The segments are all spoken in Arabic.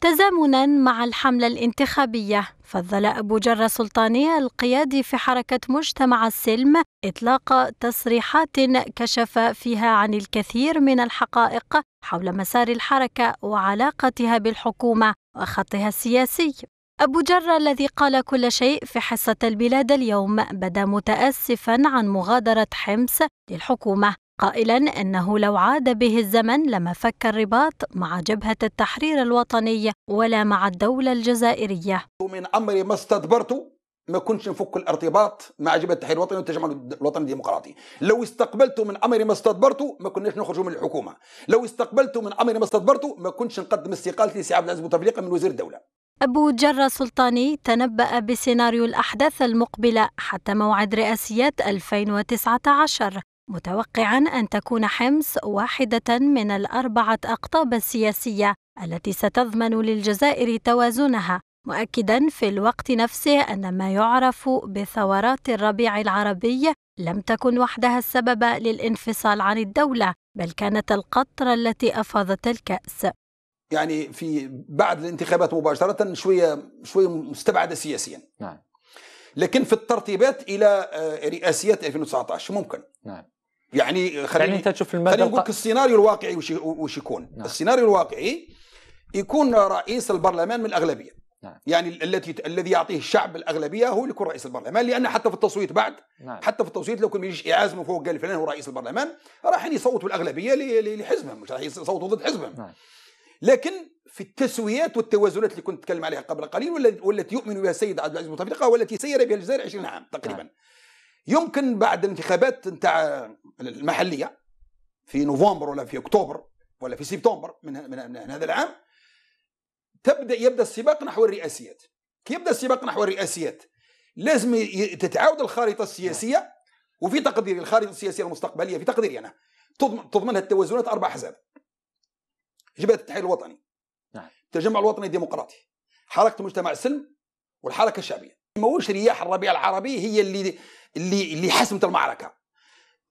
تزامنا مع الحملة الانتخابية فضل أبو جرة سلطانية القيادي في حركة مجتمع السلم إطلاق تصريحات كشف فيها عن الكثير من الحقائق حول مسار الحركة وعلاقتها بالحكومة وخطها السياسي أبو جرة الذي قال كل شيء في حصة البلاد اليوم بدا متأسفا عن مغادرة حمص للحكومة قائلا انه لو عاد به الزمن لما فك الرباط مع جبهه التحرير الوطني ولا مع الدوله الجزائريه. من امر ما استدبرت ما كنتش نفك الارتباط مع جبهه التحرير الوطني والتجمع الوطني الديمقراطي، لو استقبلت من امر ما استدبرت ما كناش نخرجوا من الحكومه، لو استقبلت من امر ما استدبرت ما كنتش نقدم استقالتي لسي عبد العزيز بوتفليقه من وزير الدوله. أبو جرة سلطاني تنبأ بسيناريو الأحداث المقبلة حتى موعد رئاسيات 2019 متوقعا أن تكون حمص واحدة من الأربعة أقطاب السياسية التي ستضمن للجزائر توازنها مؤكدا في الوقت نفسه أن ما يعرف بثورات الربيع العربي لم تكن وحدها السبب للانفصال عن الدولة بل كانت القطرة التي أفاضت الكأس يعني في بعد الانتخابات مباشرة شوية شوية مستبعدة سياسيا نعم لكن في الترتيبات إلى آه، رئاسيات 2019 ممكن نعم يعني خلينا يعني انت تشوف المدى نقول لك السيناريو الواقعي وش وش يكون نعم. السيناريو الواقعي يكون رئيس البرلمان من الاغلبيه نعم. يعني التي الذي يعطيه الشعب الاغلبيه هو اللي يكون رئيس البرلمان لان حتى في التصويت بعد نعم. حتى في التصويت لو كان ما يجيش اعاز من فوق قال فلان هو رئيس البرلمان راح يصوت بالاغلبيه لحزبهم مش راح يصوتوا ضد حزبهم نعم. لكن في التسويات والتوازنات اللي كنت اتكلم عليها قبل قليل والتي يؤمن بها السيد عبد العزيز بوتفليقه والتي سير بها الجزائر 20 عام تقريبا نعم. يمكن بعد الانتخابات نتاع المحليه في نوفمبر ولا في اكتوبر ولا في سبتمبر من, من, من هذا العام تبدا يبدا السباق نحو الرئاسيات كي يبدا السباق نحو الرئاسيات لازم تتعاود الخارطه السياسيه وفي تقديري الخارطه السياسيه المستقبليه في تقديري انا تضمنها التوازنات اربع احزاب جبهه التحرير الوطني نعم التجمع الوطني الديمقراطي حركه المجتمع السلم والحركه الشعبيه ماهوش رياح الربيع العربي هي اللي اللي اللي حسمت المعركه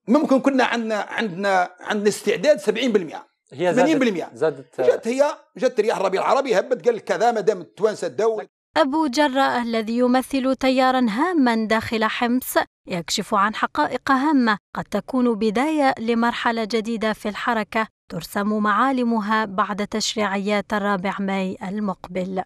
ممكن كنا عندنا عندنا عندنا استعداد 70% هي زادت 80% زادت جات هي جات رياح الربيع العربي هبت قال كذا ما دام التوانسه الدوله أبو جرة الذي يمثل تيارا هاما داخل حمص يكشف عن حقائق هامة قد تكون بداية لمرحلة جديدة في الحركة ترسم معالمها بعد تشريعيات الرابع ماي المقبل